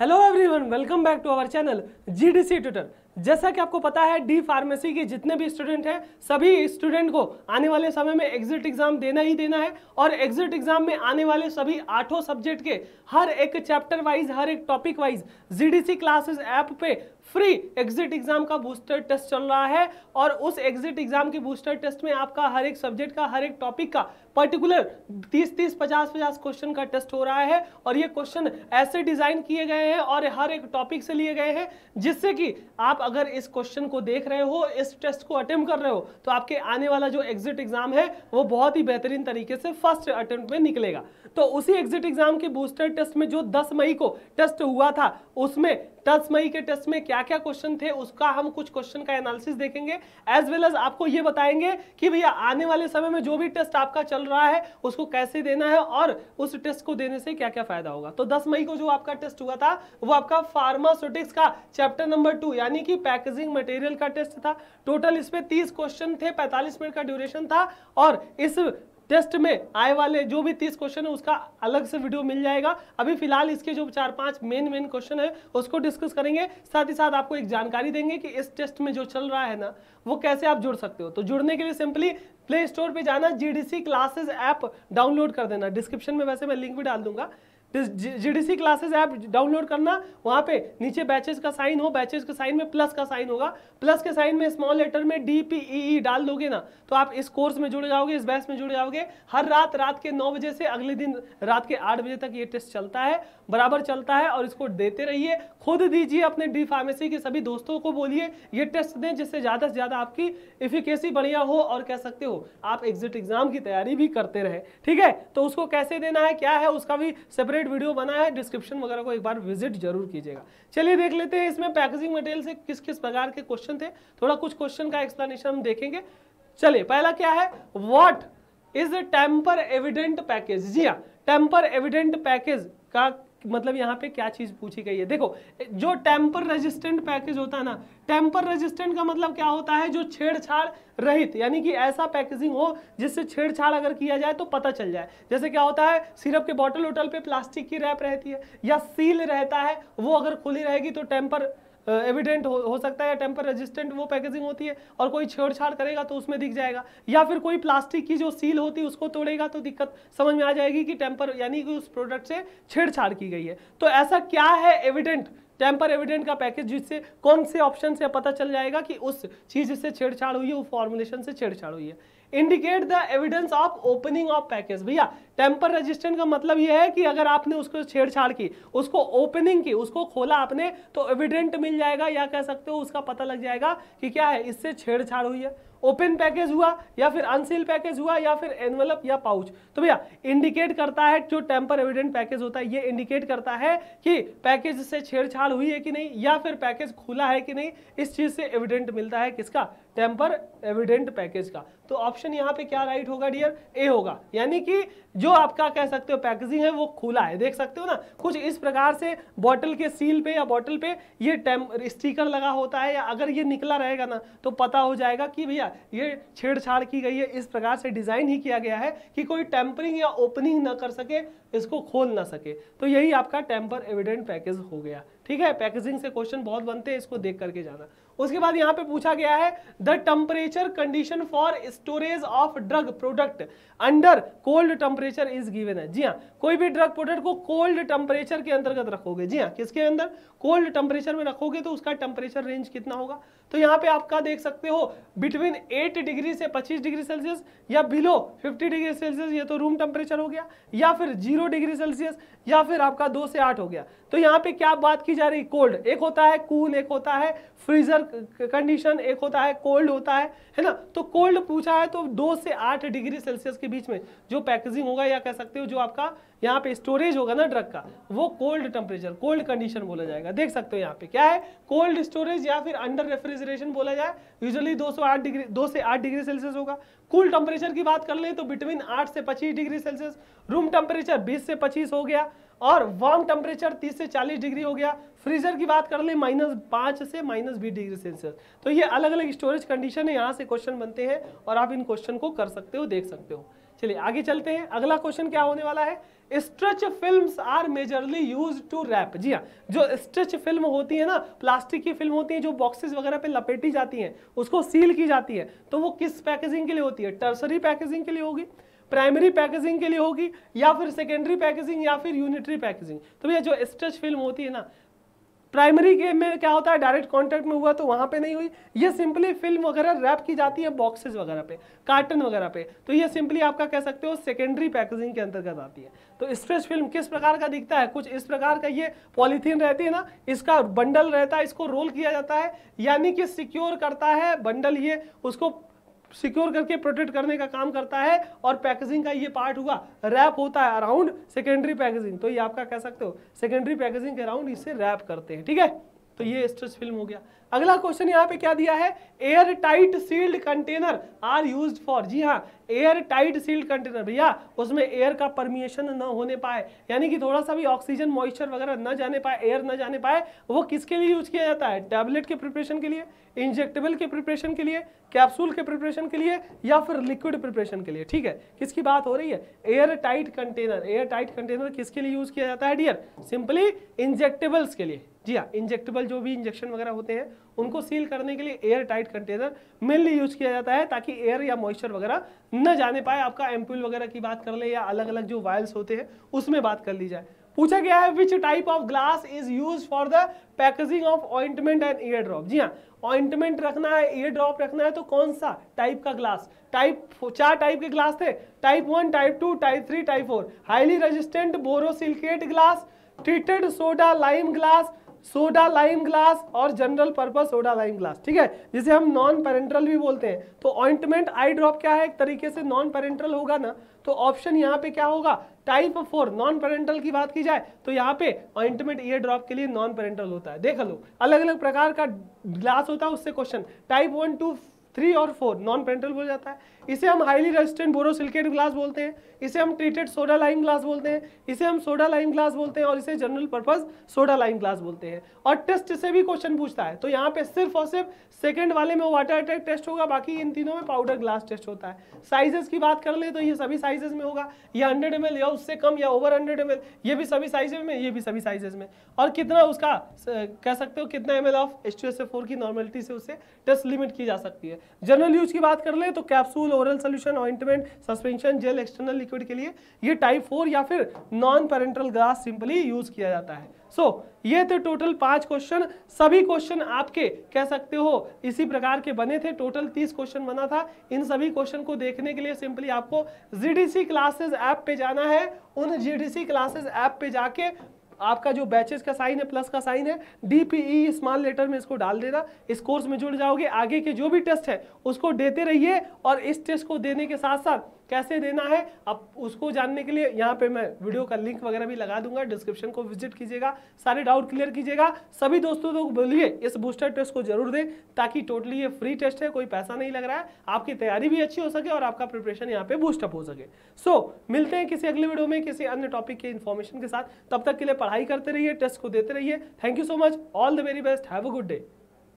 hello everyone welcome back to our channel GDC tutor जैसा कि आपको पता है डी फार्मेसी के जितने भी स्टूडेंट हैं सभी स्टूडेंट को आने वाले समय में एग्जिट एग्जाम देना ही देना है और एग्जिट एग्जाम में आने वाले सभी आठों सब्जेक्ट के हर एक चैप्टर वाइज हर एक topic wise GDC classes app पे फ्री एग्जिट एग्जाम का बूस्टर टेस्ट चल रहा है और उस एग्जिट एग्जाम के बूस्टर टेस्ट में आपका हर एक सब्जेक्ट का हर एक टॉपिक का पर्टिकुलर 30 30 50 50 क्वेश्चन का टेस्ट हो रहा है और ये क्वेश्चन ऐसे डिजाइन किए गए हैं और हर एक टॉपिक से लिए गए हैं जिससे कि आप अगर इस क्वेश्चन को देख रहे हो इस टेस्ट को अटेम्प्ट कर रहे हो तो आपके आने वाला जो एग्जिट एग्जाम है वो बहुत ही बेहतरीन तरीके से फर्स्ट अटेम्प्ट में निकलेगा तो उसी एग्जिट एग्जाम के बूस्टर टेस्ट में जो दस मई को टेस्ट हुआ था उसमें दस मई के टेस्ट में क्या क्या क्वेश्चन थे उसका हम कुछ क्वेश्चन का एनालिसिस देखेंगे एज वेल एज आपको ये बताएंगे कि भैया आने वाले समय में जो भी टेस्ट आपका चल रहा है उसको कैसे देना है और उस टेस्ट को देने से क्या क्या फायदा होगा तो दस मई को जो आपका टेस्ट हुआ था वो आपका फार्मास्यूटिक्स का चैप्टर नंबर टू यानी कि पैकेजिंग मटेरियल का टेस्ट था टोटल इसमें तीस क्वेश्चन थे पैंतालीस मिनट का ड्यूरेशन था और इस टेस्ट में आए वाले जो भी तीस क्वेश्चन है उसका अलग से वीडियो मिल जाएगा अभी फिलहाल इसके जो चार पांच मेन मेन क्वेश्चन है उसको डिस्कस करेंगे साथ ही साथ आपको एक जानकारी देंगे कि इस टेस्ट में जो चल रहा है ना वो कैसे आप जुड़ सकते हो तो जुड़ने के लिए सिंपली प्ले स्टोर पर जाना जीडीसी क्लासेस ऐप डाउनलोड कर देना डिस्क्रिप्शन में वैसे मैं लिंक भी डाल दूंगा जीडीसी क्लासेस ऐप डाउनलोड करना वहाँ पे नीचे बैचेस का साइन हो बैचेस के साइन में प्लस का साइन होगा प्लस के साइन में स्मॉल लेटर में डी पी ई ई डाल दोगे ना तो आप इस कोर्स में जुड़ जाओगे इस बैच में जुड़ जाओगे हर रात रात के नौ बजे से अगले दिन रात के आठ बजे तक ये टेस्ट चलता है बराबर चलता है और इसको देते रहिए खुद दीजिए अपने डी फार्मेसी के सभी दोस्तों को बोलिए ये टेस्ट दें जिससे ज़्यादा से ज़्यादा आपकी इफिकेसी बढ़िया हो और कह सकते हो आप एग्जिट एग्जाम की तैयारी भी करते रहे ठीक है तो उसको कैसे देना है क्या है उसका भी सेपरेट कंप्लीट वीडियो बना है डिस्क्रिप्शन वगैरह को एक बार विजिट जरूर कीजिएगा चलिए देख लेते हैं इसमें पैकेजिंग मटेरियल से किस किस प्रकार के क्वेश्चन थे थोड़ा कुछ क्वेश्चन का एक्सप्लेनेशन हम देखेंगे चलिए पहला क्या है what is tamper evident package जी हाँ टेम्पर एविडेंट पैकेज का मतलब यहाँ पे क्या चीज़ पूछी गई है देखो जो टेम्पर रेजिस्टेंट पैकेज होता है ना टेम्पर रेजिस्टेंट का मतलब क्या होता है जो छेड़छाड़ रहित यानी कि ऐसा पैकेजिंग हो जिससे छेड़छाड़ अगर किया जाए तो पता चल जाए जैसे क्या होता है सिरप के बॉटल वोटल पे प्लास्टिक की रैप रहती है या सील रहता है वो अगर खुली रहेगी तो टेम्पर एविडेंट हो, हो सकता है टेम्पर रेजिस्टेंट वो पैकेजिंग होती है और कोई छेड़छाड़ करेगा तो उसमें दिख जाएगा या फिर कोई प्लास्टिक की जो सील होती है उसको तोड़ेगा तो दिक्कत समझ में आ जाएगी कि टेम्पर यानी कि उस प्रोडक्ट से छेड़छाड़ की गई है तो ऐसा क्या है एविडेंट टेम्पर एविडेंट का पैकेज जिससे कौन से ऑप्शन से पता चल जाएगा कि उस चीज़ से छेड़छाड़ हुई है उस फॉर्मुलेशन से छेड़छाड़ हुई है indicate the evidence of opening of package भैया टेम्पर रेजिस्टेंट का मतलब यह है कि अगर आपने उसको छेड़छाड़ की उसको ओपनिंग की उसको खोला आपने तो एविडेंट मिल जाएगा या कह सकते हो उसका पता लग जाएगा कि क्या है इससे छेड़छाड़ हुई है ओपन पैकेज हुआ या फिर अनसील पैकेज हुआ या फिर एनवलप या पाउच तो भैया इंडिकेट करता है जो टेम्पर एविडेंट पैकेज होता है ये इंडिकेट करता है कि पैकेज से छेड़छाड़ हुई है कि नहीं या फिर पैकेज खुला है कि नहीं इस चीज़ से एविडेंट मिलता है किसका टेम्पर एविडेंट पैकेज का तो ऑप्शन यहाँ पे क्या राइट होगा डियर ए होगा यानी कि जो आपका कह सकते हो पैकेजिंग है वो खुला है देख सकते हो ना कुछ इस प्रकार से बॉटल के सील पे या बॉटल पे ये टेम स्टिकर लगा होता है या अगर ये निकला रहेगा ना तो पता हो जाएगा कि भैया ये छेड़छाड़ की गई है इस प्रकार से डिज़ाइन ही किया गया है कि कोई टेम्परिंग या ओपनिंग ना कर सके इसको खोल ना सके तो यही आपका टेम्पर एविडेंट पैकेज हो गया ठीक है पैकेजिंग से क्वेश्चन बहुत बनते हैं इसको देख करके जाना उसके बाद यहाँ पे पूछा गया है the temperature condition for storage of drug product under cold temperature is given है जी हाँ कोई भी ड्रग प्रोडक्ट को कोल्ड टेम्परेचर के अंतर्गत रखोगे जी हाँ किसके अंदर कोल्ड टेम्परेचर में रखोगे तो उसका टेम्परेचर रेंज कितना होगा तो यहाँ पे आपका देख सकते हो बिटवीन 8 डिग्री से 25 डिग्री सेल्सियस या बिलो 50 डिग्री सेल्सियस ये तो रूम टेम्परेचर हो गया या फिर जीरो डिग्री सेल्सियस या फिर आपका दो से आठ हो गया तो यहाँ पे क्या बात की जा रही कोल्ड एक होता है कूल एक होता है फ्रीजर कंडीशन एक होता है कोल्ड होता है है ना तो कोल्ड पूछा है तो दो से आठ डिग्री सेल्सियस के बीच में जो पैकेजिंग होगा या कह सकते हो जो आपका यहाँ पे स्टोरेज होगा ना ड्रग का वो कोल्ड टेम्परेचर कोल्ड कंडीशन बोला जाएगा देख सकते हो यहाँ पे क्या है कोल्ड स्टोरेज या फिर अंडर रेफ्रिजरेशन बोला जाए यूजली 208 डिग्री 2 से 8 डिग्री सेल्सियस होगा कूल टेम्परेचर की बात कर ले तो बिटवीन 8 से 25 डिग्री सेल्सियस रूम टेम्परेचर 20 से 25 हो गया और वार्म टेम्परेचर 30 से 40 डिग्री हो गया फ्रीजर की बात कर ले माइनस पाँच से माइनस बीस डिग्री सेल्सियस तो ये अलग अलग स्टोरेज कंडीशन है यहाँ से क्वेश्चन बनते हैं और आप इन क्वेश्चन को कर सकते हो देख सकते हो चलिए आगे चलते हैं अगला क्वेश्चन क्या होने वाला है stretch films are majorly use to wrap जी हाँ जो स्ट्रेच फिल्म होती है ना प्लास्टिक की फिल्म होती है जो बॉक्सेस वगैरह पे लपेटी जाती हैं उसको सील की जाती है तो वो किस पैकेजिंग के लिए होती है टर्सरी पैकेजिंग के लिए होगी प्राइमरी पैकेजिंग के लिए होगी या फिर सेकेंडरी पैकेजिंग या फिर यूनिटरी पैकेजिंग तो भैया जो स्ट्रेच फिल्म होती है ना प्राइमरी गेम में क्या होता है डायरेक्ट कॉन्टैक्ट में हुआ तो वहाँ पे नहीं हुई ये सिंपली फिल्म वगैरह रैप की जाती है बॉक्सेस वगैरह पे कार्टन वगैरह पे तो ये सिंपली आपका कह सकते हो सेकेंडरी पैकेजिंग के अंतर्गत आती है तो स्ट्रेच फिल्म किस प्रकार का दिखता है कुछ इस प्रकार का ये पॉलीथीन रहती है ना इसका बंडल रहता है इसको रोल किया जाता है यानी कि सिक्योर करता है बंडल ये उसको सिक्योर करके प्रोटेक्ट करने का काम करता है और पैकेजिंग का ये पार्ट हुआ रैप होता है अराउंड सेकेंडरी पैकेजिंग तो ये आपका कह सकते हो सेकेंडरी पैकेजिंग के अराउंड इसे रैप करते हैं ठीक है तो ये स्ट्रेस फिल्म हो गया अगला क्वेश्चन यहाँ पे क्या दिया है air tight sealed container are use for जी हाँ एयर टाइट सील्ड कंटेनर भैया उसमें एयर का परमिएशन न होने पाए यानी कि थोड़ा सा भी ऑक्सीजन मॉइस्चर वगैरह न जाने पाए एयर न जाने पाए वो किसके लिए यूज किया जाता है टैबलेट के प्रिपरेशन के लिए इंजेक्टेबल के प्रिपरेशन के लिए कैप्सूल के प्रिपरेशन के लिए या फिर लिक्विड प्रिपरेशन के लिए ठीक है किसकी बात हो रही है air tight container air tight container किसके लिए यूज किया जाता है डियर सिंपली इंजेक्टेबल्स के लिए जी हाँ इंजेक्टेबल जो भी इंजेक्शन वगैरह होते हैं उनको सील करने के लिए air tight container mainly use किया जाता है ताकि एयर या मॉइस्चर वगैरह न जाने पाए आपका एम्प्यूल वगैरह की बात कर ले या अलग अलग जो वायल्स होते हैं उसमें बात कर ली जाए पूछा गया है which type of glass is use for the packaging of ointment and ear drop जी हाँ ऑइंटमेंट रखना है ईयर ड्रॉप रखना है तो कौन सा टाइप का ग्लास टाइप चार टाइप के ग्लास थे type one type two type three type four highly resistant borosilicate glass treated soda lime glass soda lime glass और general purpose soda lime glass ठीक है जिसे हम नॉन पेरेंट्रल भी बोलते हैं तो ऑइंटमेंट आई ड्रॉप क्या है एक तरीके से नॉन पेरेंट्रल होगा ना तो ऑप्शन यहाँ पे क्या होगा टाइप फोर नॉन पेरेंटल की बात की जाए तो यहाँ पे ऑइंटमेंट ईयर ड्रॉप के लिए नॉन पेरेंटल होता है देख लो अलग अलग प्रकार का ग्लास होता है उससे question type one two three और फोर नॉन पेंटल बोल जाता है इसे हम हाईली रेजिस्टेंट बोरोसिलिकेट ग्लास बोलते हैं इसे हम ट्रीटेड सोडा लाइन ग्लास बोलते हैं इसे हम सोडा लाइन ग्लास बोलते हैं और इसे general purpose soda lime glass बोलते हैं और टेस्ट से भी क्वेश्चन पूछता है तो यहाँ पे सिर्फ और सिर्फ सेकेंड वाले में वाटर अटैक टेस्ट होगा बाकी इन तीनों में पाउडर ग्लास टेस्ट होता है साइजेस की बात कर ले तो ये सभी साइजेस में होगा या हंड्रेड एम या उससे कम या ओवर हंड्रेड एम ये भी सभी साइज में ये भी सभी साइजेज में और कितना उसका कह सकते हो कितना एम ऑफ एच की नॉर्मलिटी से उसे टेस्ट लिमिट की जा सकती है जनरल यूज की बात कर ले तो capsule oral solution ointment suspension gel external liquid के लिए ये टाइप फोर या फिर non parenteral glass simply use किया जाता है सो so, ये थे टोटल पांच क्वेश्चन सभी क्वेश्चन आपके कह सकते हो इसी प्रकार के बने थे टोटल तीस क्वेश्चन बना था इन सभी क्वेश्चन को देखने के लिए सिंपली आपको जीडीसी क्लासेस ऐप पे जाना है उन जीडीसी क्लासेस ऐप पे जाके आपका जो बैचेज का साइन है प्लस का साइन है डीपीई स्मॉल लेटर में इसको डाल देना इस कोर्स में जुड़ जाओगे आगे के जो भी टेस्ट है उसको देते रहिए और इस टेस्ट को देने के साथ साथ कैसे देना है अब उसको जानने के लिए यहाँ पे मैं वीडियो का लिंक वगैरह भी लगा दूंगा डिस्क्रिप्शन को विजिट कीजिएगा सारे डाउट क्लियर कीजिएगा सभी दोस्तों लोग बोलिए इस बूस्टर टेस्ट को जरूर दें ताकि टोटली ये फ्री टेस्ट है कोई पैसा नहीं लग रहा है आपकी तैयारी भी अच्छी हो सके और आपका प्रिपरेशन यहाँ पे बूस्टअप हो सके सो so, मिलते हैं किसी अगले वीडियो में किसी अन्य टॉपिक के इन्फॉर्मेशन के साथ तब तक के लिए पढ़ाई करते रहिए टेस्ट को देते रहिए thank you so much all the very best have a good day